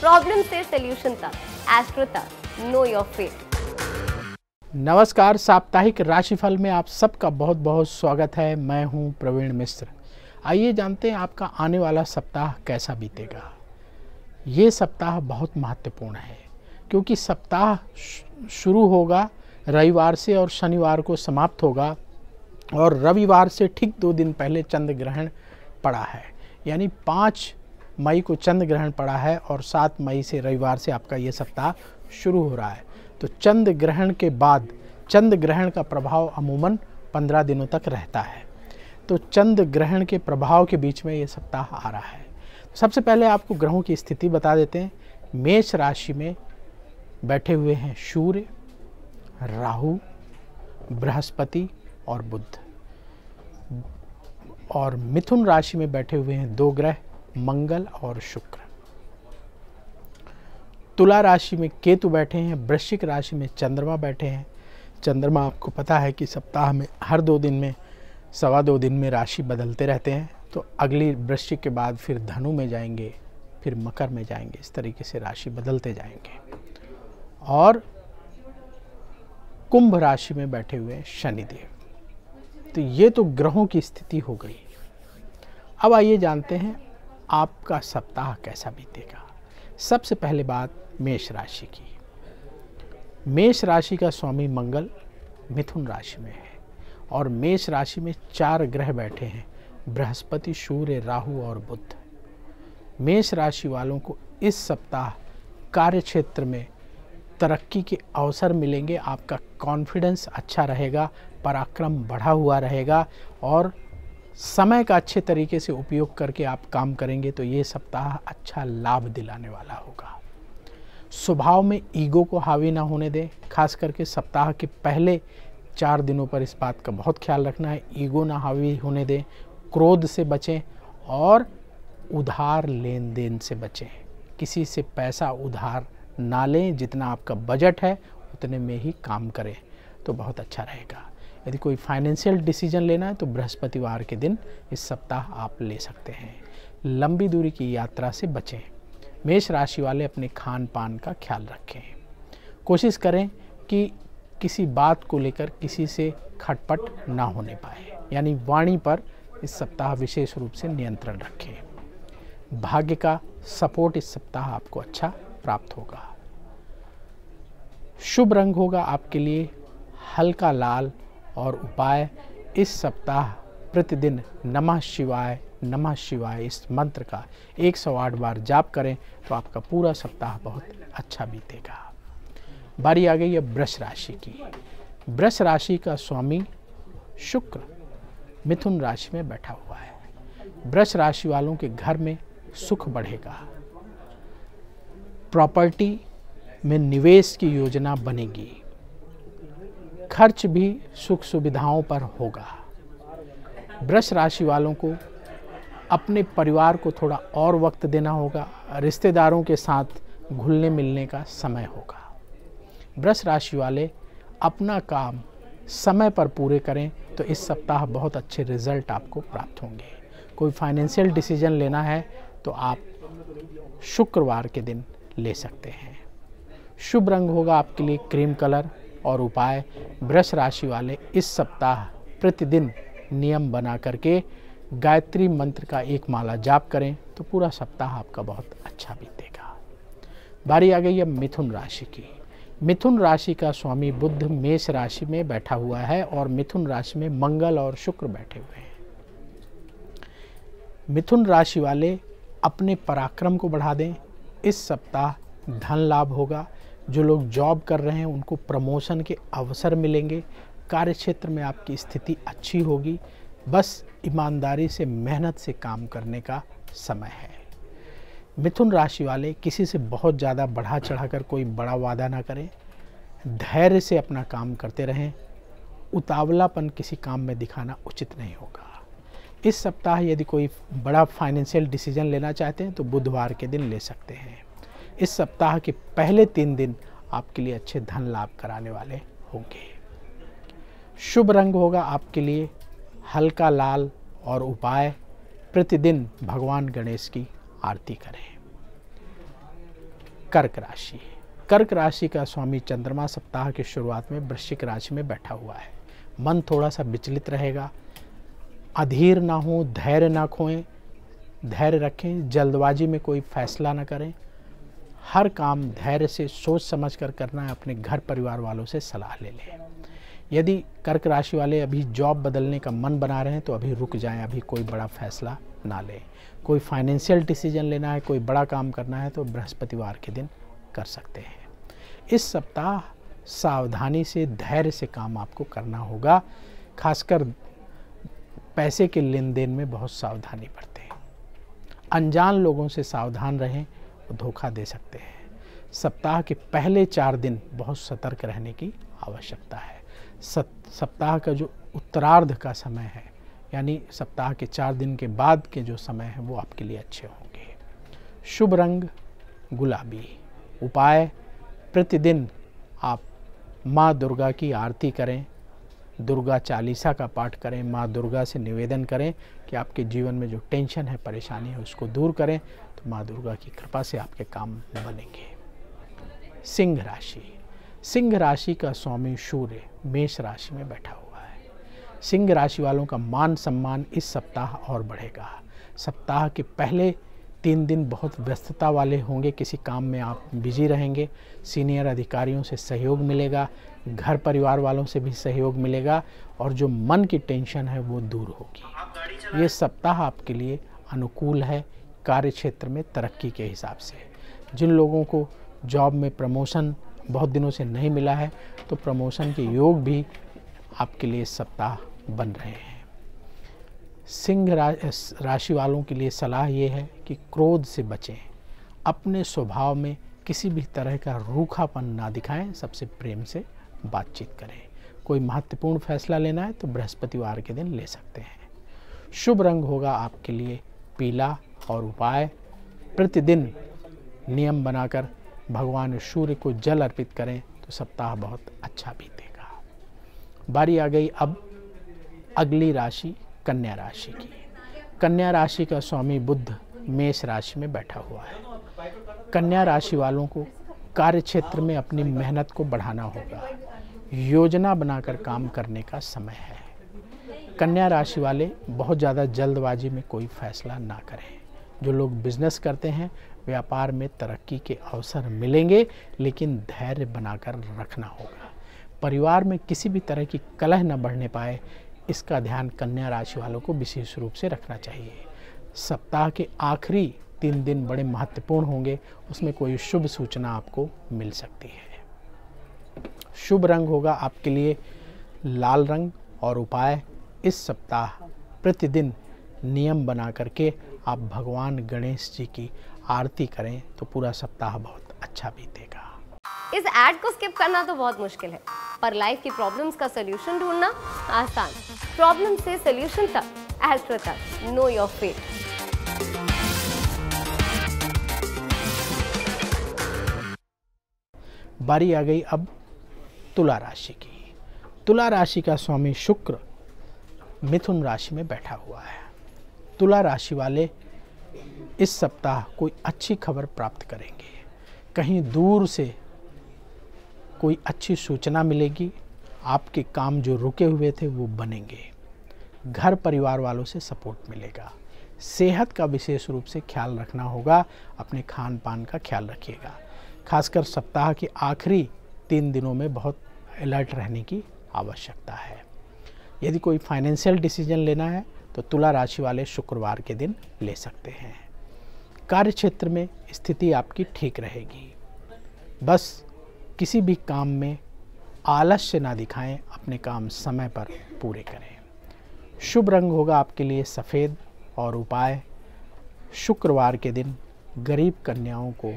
problem से solution तक astro तक नो योर फेट नमस्कार साप्ताहिक राशिफल में आप सबका बहुत बहुत स्वागत है मैं हूं प्रवीण मिश्र आइए जानते हैं आपका आने वाला सप्ताह कैसा बीतेगा ये सप्ताह बहुत महत्वपूर्ण है क्योंकि सप्ताह शुरू होगा रविवार से और शनिवार को समाप्त होगा और रविवार से ठीक दो दिन पहले चंद्र ग्रहण पड़ा है यानी पाँच मई को चंद्र ग्रहण पड़ा है और सात मई से रविवार से आपका ये सप्ताह शुरू हो रहा है तो चंद्र ग्रहण के बाद चंद्र ग्रहण का प्रभाव अमूमन पंद्रह दिनों तक रहता है तो चंद्र ग्रहण के प्रभाव के बीच में ये सप्ताह आ रहा है तो सबसे पहले आपको ग्रहों की स्थिति बता देते हैं मेष राशि में बैठे हुए हैं सूर्य राहु बृहस्पति और बुद्ध और मिथुन राशि में बैठे हुए हैं दो ग्रह मंगल और शुक्र तुला राशि में केतु बैठे हैं वृश्चिक राशि में चंद्रमा बैठे हैं चंद्रमा आपको पता है कि सप्ताह में हर दो दिन में सवा दो दिन में राशि बदलते रहते हैं तो अगली वृश्चिक के बाद फिर धनु में जाएंगे फिर मकर में जाएंगे इस तरीके से राशि बदलते जाएंगे और कुंभ राशि में बैठे हुए शनिदेव तो ये तो ग्रहों की स्थिति हो गई अब आइए जानते हैं आपका सप्ताह कैसा बीतेगा सबसे पहले बात मेष राशि की मेष राशि का स्वामी मंगल मिथुन राशि में है और मेष राशि में चार ग्रह बैठे हैं बृहस्पति सूर्य राहु और बुद्ध मेष राशि वालों को इस सप्ताह कार्य क्षेत्र में तरक्की के अवसर मिलेंगे आपका कॉन्फिडेंस अच्छा रहेगा पराक्रम बढ़ा हुआ रहेगा और समय का अच्छे तरीके से उपयोग करके आप काम करेंगे तो ये सप्ताह अच्छा लाभ दिलाने वाला होगा स्वभाव में ईगो को हावी ना होने दें खास करके सप्ताह के पहले चार दिनों पर इस बात का बहुत ख्याल रखना है ईगो ना हावी होने दें क्रोध से बचें और उधार लेन देन से बचें किसी से पैसा उधार ना लें जितना आपका बजट है उतने में ही काम करें तो बहुत अच्छा रहेगा यदि कोई फाइनेंशियल डिसीजन लेना है तो बृहस्पतिवार के दिन इस सप्ताह आप ले सकते हैं लंबी दूरी की यात्रा से बचें मेष राशि वाले अपने खान पान का ख्याल रखें कोशिश करें कि किसी बात को लेकर किसी से खटपट ना होने पाए यानी वाणी पर इस सप्ताह विशेष रूप से नियंत्रण रखें भाग्य का सपोर्ट इस सप्ताह आपको अच्छा प्राप्त होगा शुभ रंग होगा आपके लिए हल्का लाल और उपाय इस सप्ताह प्रतिदिन नमः शिवाय नमः शिवाय इस मंत्र का 108 बार जाप करें तो आपका पूरा सप्ताह बहुत अच्छा बीतेगा बारी आ गई है वृक्ष राशि की वृक्ष राशि का स्वामी शुक्र मिथुन राशि में बैठा हुआ है वृक्ष राशि वालों के घर में सुख बढ़ेगा प्रॉपर्टी में निवेश की योजना बनेगी खर्च भी सुख सुविधाओं पर होगा ब्रश राशि वालों को अपने परिवार को थोड़ा और वक्त देना होगा रिश्तेदारों के साथ घुलने मिलने का समय होगा ब्रश राशि वाले अपना काम समय पर पूरे करें तो इस सप्ताह बहुत अच्छे रिजल्ट आपको प्राप्त होंगे कोई फाइनेंशियल डिसीजन लेना है तो आप शुक्रवार के दिन ले सकते हैं शुभ रंग होगा आपके लिए क्रीम कलर और उपाय वृष राशि वाले इस सप्ताह प्रतिदिन नियम बना करके गायत्री मंत्र का एक माला जाप करें तो पूरा सप्ताह आपका बहुत अच्छा बीतेगा बारी आ गई है मिथुन राशि की मिथुन राशि का स्वामी बुद्ध मेष राशि में बैठा हुआ है और मिथुन राशि में मंगल और शुक्र बैठे हुए हैं मिथुन राशि वाले अपने पराक्रम को बढ़ा दें इस सप्ताह धन लाभ होगा जो लोग जॉब कर रहे हैं उनको प्रमोशन के अवसर मिलेंगे कार्य क्षेत्र में आपकी स्थिति अच्छी होगी बस ईमानदारी से मेहनत से काम करने का समय है मिथुन राशि वाले किसी से बहुत ज़्यादा बढ़ा चढ़ाकर कोई बड़ा वादा ना करें धैर्य से अपना काम करते रहें उतावलापन किसी काम में दिखाना उचित नहीं होगा इस सप्ताह यदि कोई बड़ा फाइनेंशियल डिसीजन लेना चाहते हैं तो बुधवार के दिन ले सकते हैं इस सप्ताह के पहले तीन दिन आपके लिए अच्छे धन लाभ कराने वाले होंगे शुभ रंग होगा आपके लिए हल्का लाल और उपाय प्रतिदिन भगवान गणेश की आरती करें कर्क राशि कर्क राशि का स्वामी चंद्रमा सप्ताह की शुरुआत में वृश्चिक राशि में बैठा हुआ है मन थोड़ा सा विचलित रहेगा अधीर ना हो धैर्य ना खोएं धैर्य रखें जल्दबाजी में कोई फैसला ना करें हर काम धैर्य से सोच समझ कर करना है अपने घर परिवार वालों से सलाह ले लें यदि कर्क राशि वाले अभी जॉब बदलने का मन बना रहे हैं तो अभी रुक जाएं अभी कोई बड़ा फैसला ना लें कोई फाइनेंशियल डिसीजन लेना है कोई बड़ा काम करना है तो बृहस्पतिवार के दिन कर सकते हैं इस सप्ताह सावधानी से धैर्य से काम आपको करना होगा खासकर पैसे के लेन देन में बहुत सावधानी बरतें अनजान लोगों से सावधान रहें धोखा दे सकते हैं सप्ताह के पहले चार दिन बहुत सतर्क रहने की आवश्यकता है सप्ताह का जो उत्तरार्ध का समय है यानी सप्ताह के चार दिन के बाद के जो समय है वो आपके लिए अच्छे होंगे शुभ रंग गुलाबी उपाय प्रतिदिन आप माँ दुर्गा की आरती करें दुर्गा चालीसा का पाठ करें माँ दुर्गा से निवेदन करें कि आपके जीवन में जो टेंशन है परेशानी है उसको दूर करें तो माँ दुर्गा की कृपा से आपके काम बनेंगे सिंह राशि सिंह राशि का स्वामी सूर्य मेष राशि में बैठा हुआ है सिंह राशि वालों का मान सम्मान इस सप्ताह और बढ़ेगा सप्ताह के पहले तीन दिन बहुत व्यस्तता वाले होंगे किसी काम में आप बिजी रहेंगे सीनियर अधिकारियों से सहयोग मिलेगा घर परिवार वालों से भी सहयोग मिलेगा और जो मन की टेंशन है वो दूर होगी ये सप्ताह आपके लिए अनुकूल है कार्य क्षेत्र में तरक्की के हिसाब से जिन लोगों को जॉब में प्रमोशन बहुत दिनों से नहीं मिला है तो प्रमोशन के योग भी आपके लिए सप्ताह बन रहे हैं सिंह राशि वालों के लिए सलाह ये है कि क्रोध से बचें अपने स्वभाव में किसी भी तरह का रूखापन ना दिखाएं सबसे प्रेम से बातचीत करें कोई महत्वपूर्ण फैसला लेना है तो बृहस्पतिवार के दिन ले सकते हैं शुभ रंग होगा आपके लिए पीला और उपाय प्रतिदिन नियम बनाकर भगवान सूर्य को जल अर्पित करें तो सप्ताह बहुत अच्छा बीतेगा बारी आ गई अब अगली राशि कन्या राशि की कन्या राशि का स्वामी बुद्ध मेष राशि में बैठा हुआ है कन्या राशि वालों को कार्य क्षेत्र में अपनी मेहनत को बढ़ाना होगा योजना बनाकर काम करने का समय है कन्या राशि वाले बहुत ज़्यादा जल्दबाजी में कोई फैसला ना करें जो लोग बिजनेस करते हैं व्यापार में तरक्की के अवसर मिलेंगे लेकिन धैर्य बनाकर रखना होगा परिवार में किसी भी तरह की कलह न बढ़ने पाए इसका ध्यान कन्या राशि वालों को विशेष रूप से रखना चाहिए सप्ताह के आखिरी तीन दिन बड़े महत्वपूर्ण होंगे उसमें कोई शुभ सूचना आपको मिल सकती है शुभ रंग होगा आपके लिए लाल रंग और उपाय इस सप्ताह प्रतिदिन नियम बना करके आप भगवान गणेश जी की आरती करें तो पूरा सप्ताह बहुत अच्छा बीतेगा इस एड को स्किप करना तो बहुत मुश्किल है पर लाइफ की प्रॉब्लम्स का सोल्यूशन ढूंढना आसान प्रॉब्लम से सलूशन तक एस्ट्रो नो योर फेट बारी आ गई अब तुला राशि की तुला राशि का स्वामी शुक्र मिथुन राशि में बैठा हुआ है तुला राशि वाले इस सप्ताह कोई अच्छी खबर प्राप्त करेंगे कहीं दूर से कोई अच्छी सूचना मिलेगी आपके काम जो रुके हुए थे वो बनेंगे घर परिवार वालों से सपोर्ट मिलेगा सेहत का विशेष रूप से ख्याल रखना होगा अपने खान पान का ख्याल रखिएगा खासकर सप्ताह के आखिरी तीन दिनों में बहुत अलर्ट रहने की आवश्यकता है यदि कोई फाइनेंशियल डिसीजन लेना है तो तुला राशि वाले शुक्रवार के दिन ले सकते हैं कार्य क्षेत्र में स्थिति आपकी ठीक रहेगी बस किसी भी काम में आलस्य ना दिखाएं अपने काम समय पर पूरे करें शुभ रंग होगा आपके लिए सफ़ेद और उपाय शुक्रवार के दिन गरीब कन्याओं को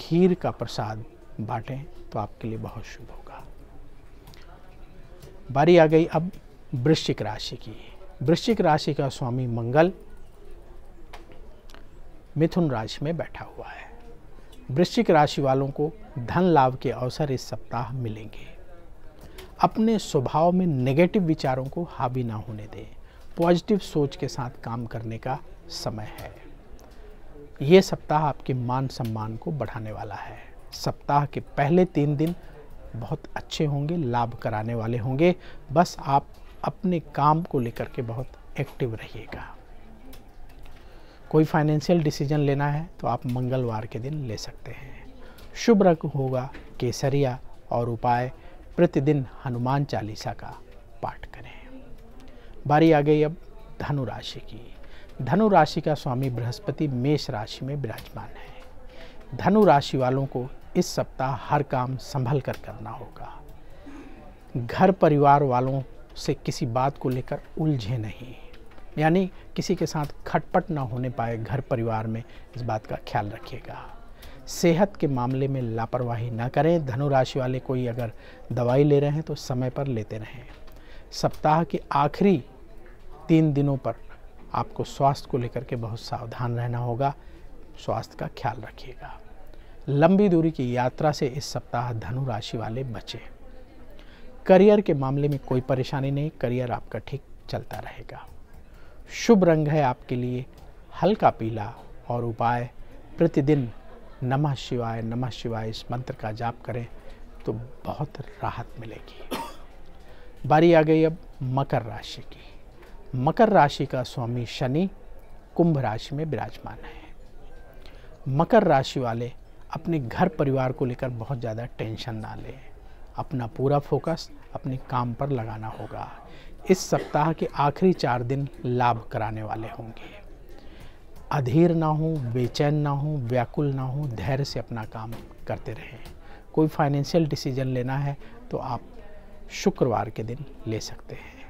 खीर का प्रसाद बांटें तो आपके लिए बहुत शुभ होगा बारी आ गई अब वृश्चिक राशि की वृश्चिक राशि का स्वामी मंगल मिथुन राशि में बैठा हुआ है वृश्चिक राशि वालों को धन लाभ के अवसर इस सप्ताह मिलेंगे अपने स्वभाव में नेगेटिव विचारों को हावी ना होने दें पॉजिटिव सोच के साथ काम करने का समय है ये सप्ताह आपके मान सम्मान को बढ़ाने वाला है सप्ताह के पहले तीन दिन बहुत अच्छे होंगे लाभ कराने वाले होंगे बस आप अपने काम को लेकर के बहुत एक्टिव रहिएगा कोई फाइनेंशियल डिसीजन लेना है तो आप मंगलवार के दिन ले सकते हैं शुभ रंग होगा केसरिया और उपाय प्रतिदिन हनुमान चालीसा का पाठ करें बारी आ गई अब धनु राशि की धनु राशि का स्वामी बृहस्पति मेष राशि में विराजमान है धनु राशि वालों को इस सप्ताह हर काम संभल कर करना होगा घर परिवार वालों से किसी बात को लेकर उलझे नहीं यानी किसी के साथ खटपट ना होने पाए घर परिवार में इस बात का ख्याल रखिएगा सेहत के मामले में लापरवाही ना करें धनुराशि वाले कोई अगर दवाई ले रहे हैं तो समय पर लेते रहें सप्ताह के आखिरी तीन दिनों पर आपको स्वास्थ्य को लेकर के बहुत सावधान रहना होगा स्वास्थ्य का ख्याल रखिएगा लंबी दूरी की यात्रा से इस सप्ताह धनु राशि वाले बचें करियर के मामले में कोई परेशानी नहीं करियर आपका ठीक चलता रहेगा शुभ रंग है आपके लिए हल्का पीला और उपाय प्रतिदिन नमः शिवाय नमः शिवाय इस मंत्र का जाप करें तो बहुत राहत मिलेगी बारी आ गई अब मकर राशि की मकर राशि का स्वामी शनि कुंभ राशि में विराजमान है मकर राशि वाले अपने घर परिवार को लेकर बहुत ज़्यादा टेंशन ना लें अपना पूरा फोकस अपने काम पर लगाना होगा इस सप्ताह के आखिरी चार दिन लाभ कराने वाले होंगे अधीर ना हो बेचैन ना हो व्याकुल ना हो धैर्य से अपना काम करते रहें कोई फाइनेंशियल डिसीजन लेना है तो आप शुक्रवार के दिन ले सकते हैं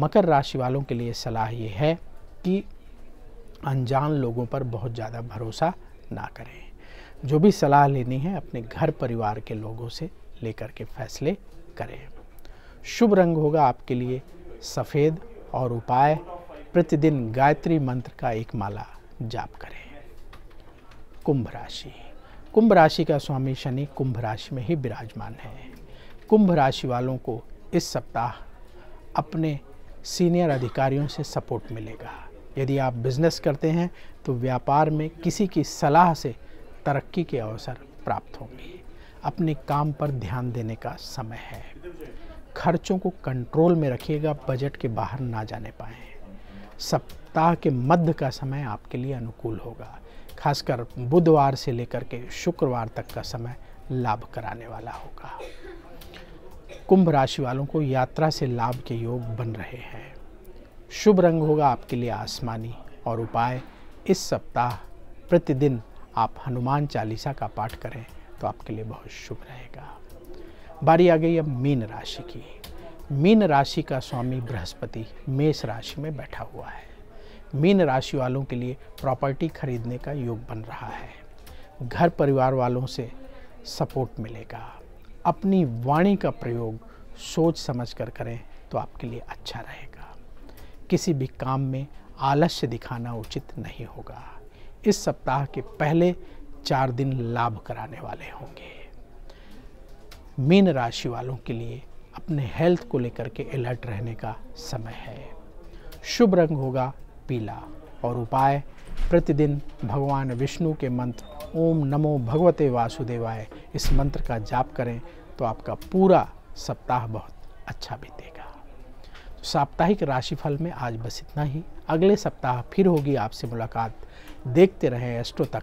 मकर राशि वालों के लिए सलाह ये है कि अनजान लोगों पर बहुत ज़्यादा भरोसा ना करें जो भी सलाह लेनी है अपने घर परिवार के लोगों से लेकर के फैसले करें शुभ रंग होगा आपके लिए सफ़ेद और उपाय प्रतिदिन गायत्री मंत्र का एक माला जाप करें कुंभ राशि कुंभ राशि का स्वामी शनि कुंभ राशि में ही विराजमान है कुंभ राशि वालों को इस सप्ताह अपने सीनियर अधिकारियों से सपोर्ट मिलेगा यदि आप बिजनेस करते हैं तो व्यापार में किसी की सलाह से तरक्की के अवसर प्राप्त होंगे अपने काम पर ध्यान देने का समय है खर्चों को कंट्रोल में रखिएगा बजट के बाहर ना जाने पाए सप्ताह के मध्य का समय आपके लिए अनुकूल होगा खासकर बुधवार से लेकर के शुक्रवार तक का समय लाभ कराने वाला होगा कुंभ राशि वालों को यात्रा से लाभ के योग बन रहे हैं शुभ रंग होगा आपके लिए आसमानी और उपाय इस सप्ताह प्रतिदिन आप हनुमान चालीसा का पाठ करें तो आपके लिए बहुत शुभ रहेगा बारी आ गई अब मीन राशि की मीन राशि का स्वामी बृहस्पति मेष राशि में बैठा हुआ है मीन राशि वालों के लिए प्रॉपर्टी खरीदने का योग बन रहा है घर परिवार वालों से सपोर्ट मिलेगा अपनी वाणी का प्रयोग सोच समझ कर करें तो आपके लिए अच्छा रहेगा किसी भी काम में आलस्य दिखाना उचित नहीं होगा इस सप्ताह के पहले चार दिन लाभ कराने वाले होंगे मीन राशि वालों के लिए अपने हेल्थ को लेकर के अलर्ट रहने का समय है शुभ रंग होगा पीला और उपाय प्रतिदिन भगवान विष्णु के मंत्र ओम नमो भगवते वासुदेवाय इस मंत्र का जाप करें तो आपका पूरा सप्ताह बहुत अच्छा बीतेगा तो साप्ताहिक राशिफल में आज बस इतना ही अगले सप्ताह फिर होगी आपसे मुलाकात देखते रहें एस्ट्रो तक